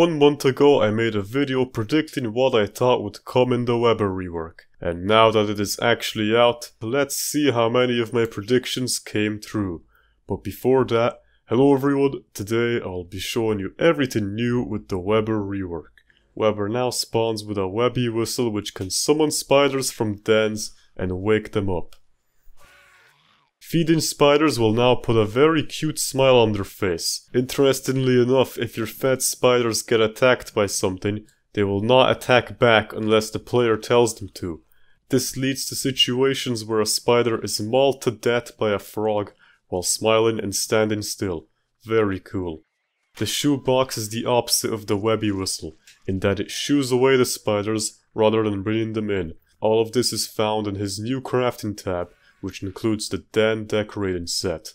One month ago I made a video predicting what I thought would come in the Weber rework. And now that it is actually out, let's see how many of my predictions came true. But before that, hello everyone, today I'll be showing you everything new with the Weber rework. Weber now spawns with a webby whistle which can summon spiders from dens and wake them up. Feeding spiders will now put a very cute smile on their face. Interestingly enough, if your fat spiders get attacked by something, they will not attack back unless the player tells them to. This leads to situations where a spider is mauled to death by a frog while smiling and standing still. Very cool. The shoebox is the opposite of the webby whistle, in that it shoos away the spiders rather than bringing them in. All of this is found in his new crafting tab, which includes the den decorating set.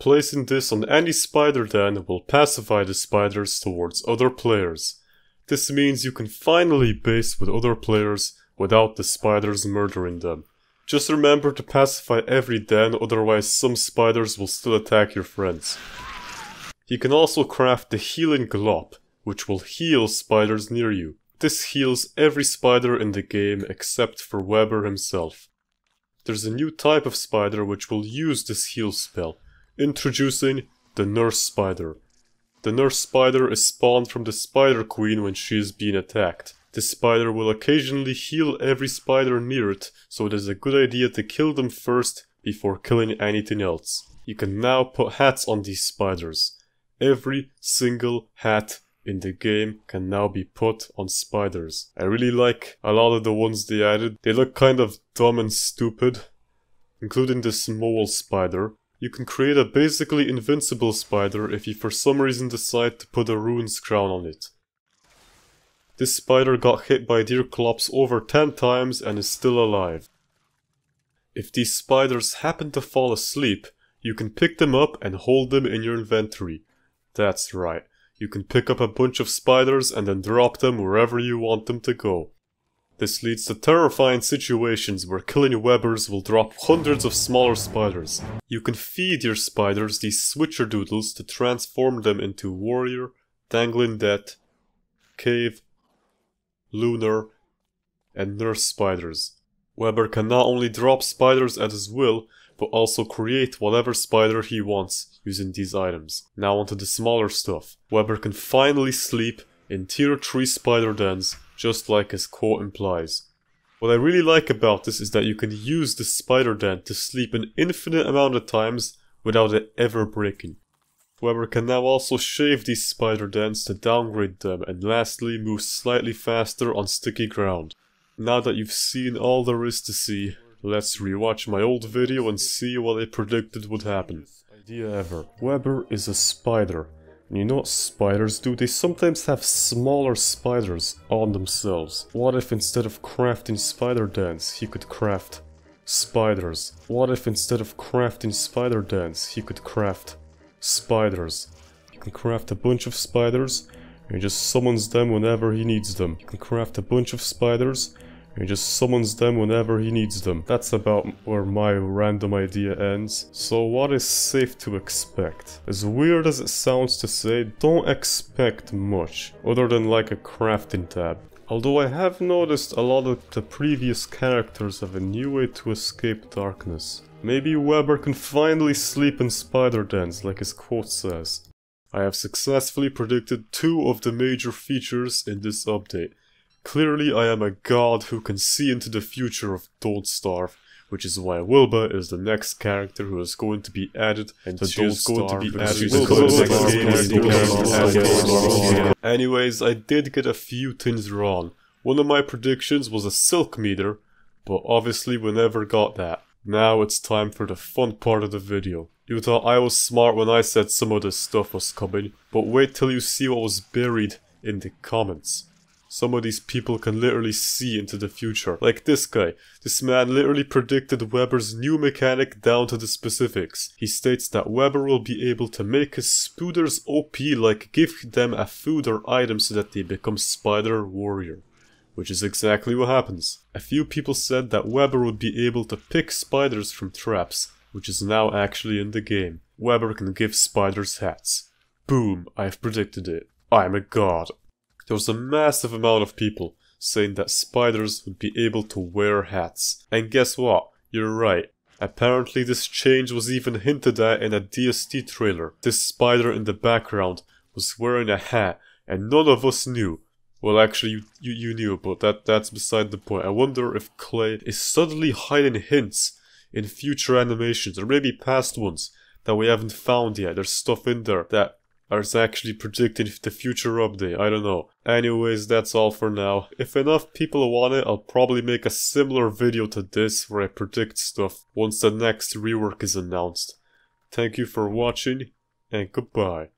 Placing this on any spider den will pacify the spiders towards other players. This means you can finally base with other players without the spiders murdering them. Just remember to pacify every den, otherwise some spiders will still attack your friends. You can also craft the Healing Glop, which will heal spiders near you. This heals every spider in the game except for Weber himself there's a new type of spider which will use this heal spell. Introducing the Nurse Spider. The Nurse Spider is spawned from the Spider Queen when she is being attacked. The spider will occasionally heal every spider near it, so it is a good idea to kill them first before killing anything else. You can now put hats on these spiders. Every single hat in the game can now be put on spiders. I really like a lot of the ones they added. They look kind of dumb and stupid, including this small spider. You can create a basically invincible spider if you for some reason decide to put a rune's crown on it. This spider got hit by deer clops over 10 times and is still alive. If these spiders happen to fall asleep, you can pick them up and hold them in your inventory. That's right. You can pick up a bunch of spiders and then drop them wherever you want them to go. This leads to terrifying situations where killing webbers will drop hundreds of smaller spiders. You can feed your spiders these switcherdoodles to transform them into warrior, dangling death, cave, lunar, and nurse spiders. Webber can not only drop spiders at his will, but also create whatever spider he wants using these items. Now onto the smaller stuff. Weber can finally sleep in tier 3 spider dens, just like his quote implies. What I really like about this is that you can use the spider den to sleep an infinite amount of times without it ever breaking. Weber can now also shave these spider dens to downgrade them and lastly move slightly faster on sticky ground. Now that you've seen all there is to see, Let's rewatch my old video and see what I predicted would happen. Idea ever. Weber is a spider. you know what spiders do? They sometimes have smaller spiders on themselves. What if instead of crafting spider dens, he could craft spiders? What if instead of crafting spider dens, he could craft spiders? He can craft a bunch of spiders, he just summons them whenever he needs them. He can craft a bunch of spiders, he just summons them whenever he needs them. That's about where my random idea ends. So what is safe to expect? As weird as it sounds to say, don't expect much, other than like a crafting tab. Although I have noticed a lot of the previous characters have a new way to escape darkness. Maybe Weber can finally sleep in spider dens, like his quote says. I have successfully predicted two of the major features in this update. Clearly, I am a god who can see into the future of Don't Starve, which is why Wilbur is the next character who is going to be added, and the she going to be added. Wilbur Anyways, I did get a few things wrong. One of my predictions was a silk meter, but obviously we never got that. Now it's time for the fun part of the video. You thought I was smart when I said some of this stuff was coming, but wait till you see what was buried in the comments. Some of these people can literally see into the future. Like this guy. This man literally predicted Weber's new mechanic down to the specifics. He states that Weber will be able to make his spooders OP like give them a food or item so that they become spider warrior which is exactly what happens. A few people said that Weber would be able to pick spiders from traps, which is now actually in the game. Weber can give spiders hats. Boom, I've predicted it. I'm a god. There was a massive amount of people saying that spiders would be able to wear hats. And guess what? You're right. Apparently this change was even hinted at in a DST trailer. This spider in the background was wearing a hat and none of us knew. Well, actually, you, you, you knew, but that, that's beside the point. I wonder if Clay is suddenly hiding hints in future animations, or maybe past ones, that we haven't found yet. There's stuff in there that are actually predicting the future update. I don't know. Anyways, that's all for now. If enough people want it, I'll probably make a similar video to this where I predict stuff once the next rework is announced. Thank you for watching, and goodbye.